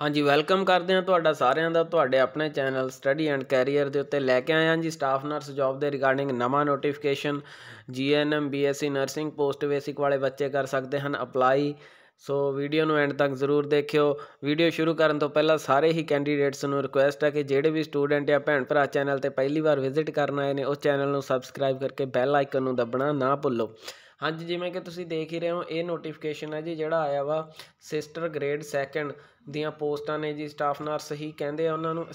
ਹਾਂਜੀ ਵੈਲਕਮ ਕਰਦੇ ਹਾਂ ਤੁਹਾਡਾ ਸਾਰਿਆਂ ਦਾ ਤੁਹਾਡੇ ਆਪਣੇ ਚੈਨਲ ਸਟੱਡੀ ਐਂਡ ਕੈਰੀਅਰ ਦੇ ਉੱਤੇ ਲੈ ਕੇ ਆਏ ਹਾਂ ਜੀ ਸਟਾਫ ਨਰਸ ਜੌਬ ਦੇ ਰਿਗਾਰਡਿੰਗ ਨਵਾਂ notification GNM BSc nursing post basic ਵਾਲੇ ਬੱਚੇ ਕਰ ਸਕਦੇ ਹਨ ਅਪਲਾਈ ਸੋ ਵੀਡੀਓ ਨੂੰ ਐਂਡ ਤੱਕ ਜ਼ਰੂਰ ਦੇਖਿਓ ਵੀਡੀਓ ਸ਼ੁਰੂ ਕਰਨ ਤੋਂ ਪਹਿਲਾਂ ਸਾਰੇ ਹੀ ਕੈਂਡੀਡੇਟਸ ਨੂੰ ਰਿਕੁਐਸਟ ਹੈ ਕਿ ਜਿਹੜੇ ਵੀ ਸਟੂਡੈਂਟ ਜਾਂ ਭੈਣ ਭਰਾ ਚੈਨਲ ਤੇ ਪਹਿਲੀ ਵਾਰ ਵਿਜ਼ਿਟ ਕਰਨ ਆਏ ਨੇ ਉਹ ਚੈਨਲ ਨੂੰ ਸਬਸਕ੍ਰਾਈਬ ਕਰਕੇ ਬੈਲ ਆਈਕਨ ਨੂੰ ਦਬਣਾ ਨਾ ਭੁੱਲੋ ਹਾਂਜੀ ਜਿਵੇਂ ਕਿ ਤੁਸੀਂ ਦੇਖ ਹੀ ਰਹੇ ਹੋ ਇਹ ਨੋਟੀਫਿਕੇਸ਼ਨ ਹੈ ਜੀ ਜਿਹੜਾ ਆਇਆ ਵਾ ਸਿਸਟਰ ਗ੍ਰੇਡ ਸੈਕੰਡ ਦੀਆਂ ਪੋਸਟਾਂ ਨੇ ਜੀ ਸਟਾਫ ਨਰਸ ਹੀ ਕਹਿੰਦੇ ਆ ਉਹਨਾਂ ਨੂੰ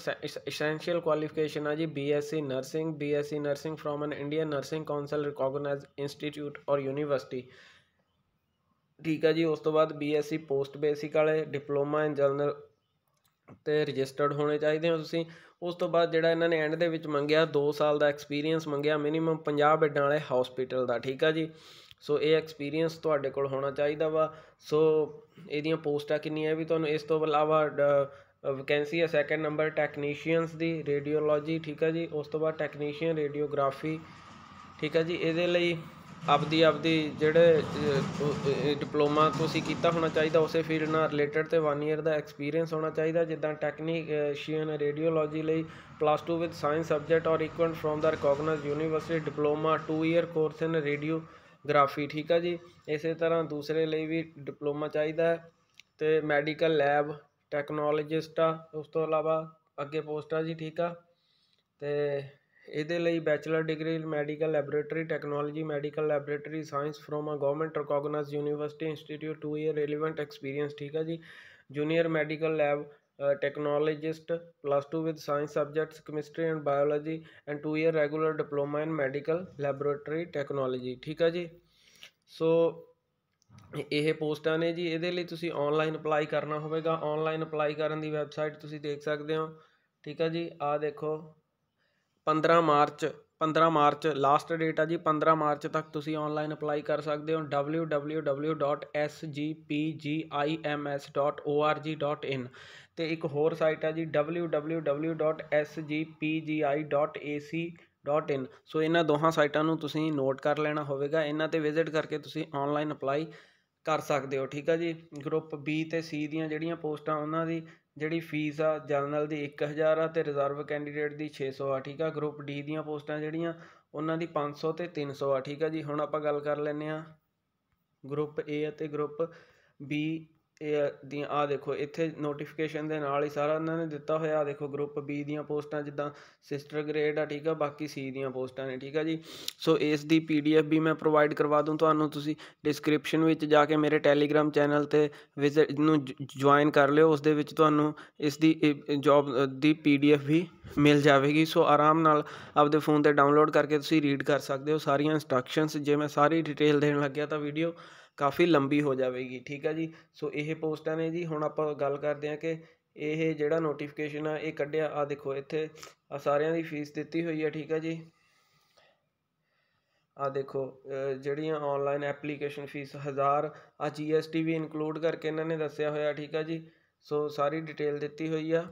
ਐਸੈਂਸ਼ੀਅਲ ਕੁਆਲੀਫਿਕੇਸ਼ਨ ਆ ਜੀ BSc nursing BSc nursing from an Indian nursing council recognized institute or university ਠੀਕ ਆ ਜੀ ਉਸ ਤੋਂ ਬਾਅਦ ਬੀਐਸਸੀ ਪੋਸਟ ਬੇਸਿਕ ਵਾਲੇ ਡਿਪਲੋਮਾ ਇਨ ਜਨਰਲ ਤੇ ਰਜਿਸਟਰਡ ਹੋਣੇ ਚਾਹੀਦੇ ਹੋ ਤੁਸੀਂ ਉਸ ਤੋਂ ਬਾਅਦ ਜਿਹੜਾ ਇਹਨਾਂ ਨੇ ਐਂਡ ਦੇ ਵਿੱਚ ਮੰਗਿਆ 2 ਸਾਲ ਦਾ ਐਕਸਪੀਰੀਅੰਸ ਮੰਗਿਆ ਮਿਨੀਮਮ 50 ਬੈੱਡਾਂ ਵਾਲੇ ਹਸਪੀਟਲ ਦਾ ਠੀਕ ਆ ਜੀ ਸੋ ਇਹ ਐਕਸਪੀਰੀਅੰਸ ਤੁਹਾਡੇ ਕੋਲ ਹੋਣਾ ਚਾਹੀਦਾ ਵਾ ਸੋ ਇਹਦੀਆਂ ਪੋਸਟਾਂ ਕਿੰਨੀਆਂ ਵੀ ਤੁਹਾਨੂੰ ਇਸ ਤੋਂ ਇਲਾਵਾ ਵੈਕੈਂਸੀ ਹੈ ਸੈਕੰਡ ਨੰਬਰ ਟੈਕਨੀਸ਼ੀਅਨਸ ਦੀ ਰੇਡੀਓਲੋਜੀ ਠੀਕ ਹੈ ਜੀ ਉਸ ਤੋਂ ਬਾਅਦ ਟੈਕਨੀਸ਼ੀਅਨ ਰੇਡੀਓਗ੍ਰਾਫੀ ਠੀਕ ਹੈ ਜੀ ਇਹਦੇ ਲਈ ਆਪਦੀ ਆਪਦੀ ਜਿਹੜੇ ਡਿਪਲੋਮਾ ਤੁਸੀਂ ਕੀਤਾ ਹੋਣਾ ਚਾਹੀਦਾ ਉਸੇ ਫੀਲਡ ਨਾਲ ਰਿਲੇਟਡ ਤੇ 1 ਇਅਰ ਦਾ ਐਕਸਪੀਰੀਅੰਸ ਹੋਣਾ ਚਾਹੀਦਾ ਜਿੱਦਾਂ ਟੈਕਨੀਸ਼ੀਅਨ ਰੇਡੀਓਲੋਜੀ ਲਈ plus 2 with science subject or equivalent from the recognized university diploma 2 year course in radiography ਠੀਕ ਆ ਜੀ ਇਸੇ ਤਰ੍ਹਾਂ ਦੂਸਰੇ ਲਈ ਵੀ ਡਿਪਲੋਮਾ ਚਾਹੀਦਾ ਹੈ ਤੇ ਮੈਡੀਕਲ ਲੈਬ ਟੈਕਨੋਲੋਜਿਸਟ ਆ ਉਸ ਤੋਂ ਇਲਾਵਾ ਅੱਗੇ ਪੋਸਟ ਆ ਜੀ ਠੀਕ ਆ ਤੇ ਇਹਦੇ ਲਈ bachelor degree medical laboratory technology medical laboratory science from a government recognized university institute 2 year relevant experience ਠੀਕ ਆ ਜੀ junior medical lab technologist plus 2 with science subjects chemistry and biology and 2 year regular diploma in medical laboratory technology ਠੀਕ ਹੈ ਜੀ ਸੋ ਇਹ ਪੋਸਟਾਂ ਨੇ ਜੀ ਇਹਦੇ ਲਈ ਤੁਸੀਂ ਆਨਲਾਈਨ ਅਪਲਾਈ ਕਰਨਾ ਹੋਵੇਗਾ ਆਨਲਾਈਨ ਅਪਲਾਈ ਕਰਨ ਦੀ ਵੈਬਸਾਈਟ ਤੁਸੀਂ ਦੇਖ ਸਕਦੇ ਹੋ ਠੀਕ ਹੈ ਜੀ ਆ ਦੇਖੋ 15 ਮਾਰਚ 15 ਮਾਰਚ ਲਾਸਟ ਡੇਟ ਆ ਜੀ 15 ਮਾਰਚ ਤੱਕ ਤੁਸੀਂ ਆਨਲਾਈਨ ਅਪਲਾਈ ਕਰ ਸਕਦੇ ਹੋ www.sgpgims.org.in ਤੇ ਇੱਕ ਹੋਰ ਸਾਈਟ ਆ ਜੀ .in ਸੋ ਇਹਨਾਂ ਦੋਹਾਂ ਸਾਈਟਾਂ ਨੂੰ ਤੁਸੀਂ ਨੋਟ ਕਰ ਲੈਣਾ ਹੋਵੇਗਾ ਇਹਨਾਂ ਤੇ ਵਿਜ਼ਿਟ ਕਰਕੇ ਤੁਸੀਂ ਆਨਲਾਈਨ ਅਪਲਾਈ ਕਰ ਸਕਦੇ ਹੋ ਠੀਕ ਆ ਜੀ ਗਰੁੱਪ B ਤੇ C ਦੀਆਂ ਜਿਹੜੀਆਂ ਪੋਸਟਾਂ ਉਹਨਾਂ ਦੀ ਜਿਹੜੀ ਫੀਸ ਆ ਜਨਰਲ ਦੀ 1000 ਆ ਤੇ ਰਿਜ਼ਰਵ ਕੈਂਡੀਡੇਟ ਦੀ 600 ਆ ਠੀਕ ਆ ਗਰੁੱਪ ਡੀ ਦੀਆਂ ਪੋਸਟਾਂ ਜਿਹੜੀਆਂ ਉਹਨਾਂ ਦੀ 500 ਤੇ 300 ਆ ਠੀਕ ਆ ਜੀ ਹੁਣ ਆਪਾਂ ਗੱਲ ਕਰ ਲੈਂਦੇ ਆ ਗਰੁੱਪ ਏ ਅਤੇ ਗਰੁੱਪ ਬੀ ਇਹ ਦੀਆਂ ਆ ਦੇਖੋ ਇੱਥੇ ਨੋਟੀਫਿਕੇਸ਼ਨ ਦੇ ਨਾਲ ਹੀ ਸਾਰਾ ਉਹਨਾਂ ਨੇ ਦਿੱਤਾ ਹੋਇਆ ਆ ਦੇਖੋ ਗਰੁੱਪ ਬੀ ਦੀਆਂ ਪੋਸਟਾਂ ਜਿੱਦਾਂ ਸਿਸਟਰ ਗ੍ਰੇਡ ਆ ਠੀਕ ਆ ਬਾਕੀ ਸੀ ਦੀਆਂ ਪੋਸਟਾਂ ਨੇ ਠੀਕ ਆ ਜੀ ਸੋ ਇਸ ਦੀ ਪੀਡੀਐਫ ਵੀ ਮੈਂ ਪ੍ਰੋਵਾਈਡ ਕਰਵਾ ਦੂੰ ਤੁਹਾਨੂੰ ਤੁਸੀਂ ਡਿਸਕ੍ਰਿਪਸ਼ਨ ਵਿੱਚ ਜਾ ਕੇ ਮੇਰੇ ਟੈਲੀਗ੍ਰam ਚੈਨਲ ਤੇ ਵਿਜ਼ਿਟ ਨੂੰ ਜੁਆਇਨ ਕਰ ਲਿਓ ਉਸ ਦੇ ਵਿੱਚ ਤੁਹਾਨੂੰ ਇਸ ਦੀ ਜੌਬ ਦੀ ਪੀਡੀਐਫ ਵੀ ਮਿਲ ਜਾਵੇਗੀ ਸੋ ਆਰਾਮ ਨਾਲ ਆਪਦੇ ਫੋਨ ਤੇ ਡਾਊਨਲੋਡ ਕਰਕੇ ਤੁਸੀਂ ਰੀਡ ਕਰ ਸਕਦੇ ਹੋ ਸਾਰੀਆਂ ਇੰਸਟਰਕਸ਼ਨਸ ਜੇ ਮੈਂ ਸਾਰੀ ਡਿਟੇਲ ਦੇਣ ਲੱਗਿਆ ਤਾਂ ਵੀਡੀਓ ਕਾਫੀ ਲੰਬੀ ਹੋ ਜਾਵੇਗੀ ਠੀਕ ਹੈ ਜੀ ਸੋ ਇਹ ਪੋਸਟਾਂ ਨੇ ਜੀ ਹੁਣ ਆਪਾਂ ਗੱਲ ਕਰਦੇ ਹਾਂ ਕਿ ਇਹ ਜਿਹੜਾ ਨੋਟੀਫਿਕੇਸ਼ਨ ਆ ਇਹ ਕੱਢਿਆ ਆ ਦੇਖੋ ਇੱਥੇ ਆ ਸਾਰਿਆਂ ਦੀ ਫੀਸ ਦਿੱਤੀ ਹੋਈ ਹੈ ਠੀਕ ਹੈ ਜੀ ਆ ਦੇਖੋ ਜਿਹੜੀਆਂ ਆਨਲਾਈਨ ਐਪਲੀਕੇਸ਼ਨ ਫੀਸ 1000 ਆ ਜੀਐਸਟੀ ਵੀ ਇਨਕਲੂਡ ਕਰਕੇ ਇਹਨਾਂ ਨੇ ਦੱਸਿਆ ਹੋਇਆ ਠੀਕ ਹੈ ਜੀ ਸੋ ਸਾਰੀ ਡਿਟੇਲ ਦਿੱਤੀ ਹੋਈ ਆ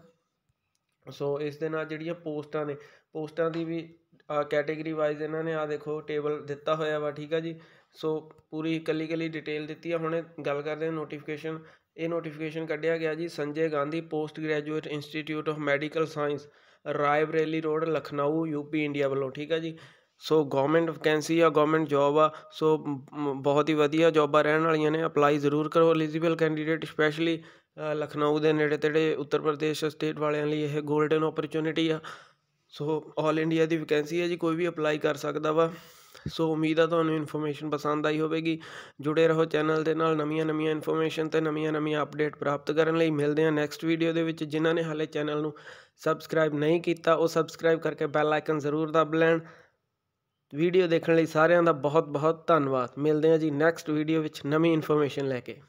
ਸੋ ਇਸ ਦੇ ਨਾਲ ਜਿਹੜੀਆਂ ਪੋਸਟਾਂ ਨੇ ਪੋਸਟਾਂ ਦੀ ਵੀ ਕੈਟੇਗਰੀ ਵਾਈਜ਼ ਇਹਨਾਂ ਨੇ ਆ ਦੇਖੋ ਟੇਬਲ ਦਿੱਤਾ ਹੋਇਆ ਵਾ ਠੀਕ ਆ ਜੀ ਸੋ ਪੂਰੀ ਕੱਲੀ ਕੱਲੀ ਡਿਟੇਲ ਦਿੱਤੀ ਆ ਹੁਣੇ ਗੱਲ ਕਰਦੇ ਆ ਨੋਟੀਫਿਕੇਸ਼ਨ ਇਹ ਨੋਟੀਫਿਕੇਸ਼ਨ ਕੱਢਿਆ ਗਿਆ ਜੀ Sanjay Gandhi post graduate institute of medical science Bareilly road Lucknow UP India ਵੱਲੋਂ ਠੀਕ ਆ ਜੀ ਸੋ ਗਵਰਨਮੈਂਟ ਵੈਕੈਂਸੀ ਆ ਗਵਰਨਮੈਂਟ ਜੌਬ ਆ ਸੋ ਬਹੁਤ ਹੀ ਵਧੀਆ ਜੌਬਾਂ ਰਹਿਣ ਵਾਲੀਆਂ ਨੇ ਅਪਲਾਈ ਜ਼ਰੂਰ ਕਰੋ ਐਲੀਜੀਬਲ ਕੈਂਡੀਡੇਟ ਸਪੈਸ਼ਲੀ ਲਖਨਊ ਦੇ ਨੇੜੇ ਤੇੜੇ ਉੱਤਰ ਪ੍ਰਦੇਸ਼ ਸਟੇਟ ਵਾਲਿਆਂ ਲਈ ਇਹ 골ਡਨ ਓਪਰਚੁਨਿਟੀ ਆ ਸੋ ਆਲ ਇੰਡੀਆ ਦੀ ਵੈਕੈਂਸੀ ਹੈ ਜੀ ਕੋਈ ਵੀ ਅਪਲਾਈ ਕਰ ਸਕਦਾ ਵਾ ਸੋ ਉਮੀਦ ਆ ਤੁਹਾਨੂੰ ਇਨਫੋਰਮੇਸ਼ਨ ਪਸੰਦ ਆਈ ਹੋਵੇਗੀ ਜੁੜੇ ਰਹੋ ਚੈਨਲ ਦੇ ਨਾਲ ਨਵੀਆਂ-ਨਵੀਆਂ ਇਨਫੋਰਮੇਸ਼ਨ ਤੇ ਨਵੀਆਂ-ਨਵੀਆਂ ਅਪਡੇਟ ਪ੍ਰਾਪਤ ਕਰਨ ਲਈ ਮਿਲਦੇ ਹਾਂ ਨੈਕਸਟ ਵੀਡੀਓ ਦੇ ਵਿੱਚ ਜਿਨ੍ਹਾਂ ਨੇ ਹਾਲੇ ਚੈਨਲ ਨੂੰ ਸਬਸਕ੍ਰਾਈਬ ਨਹੀਂ ਕੀਤਾ ਉਹ ਸਬਸਕ੍ਰਾਈਬ ਕਰਕੇ ਬੈਲ ਆਈਕਨ ਜ਼ਰੂਰ ਦਬ ਲੈਣ ਵੀਡੀਓ ਦੇਖਣ ਲਈ ਸਾਰਿਆਂ ਦਾ ਬਹੁਤ-ਬਹੁਤ ਧੰਨਵਾਦ ਮਿਲਦੇ ਹਾਂ ਜੀ ਨੈਕਸਟ ਵੀਡੀਓ ਵਿੱਚ ਨਵੀਂ ਇਨਫੋਰਮੇਸ਼ਨ ਲੈ ਕੇ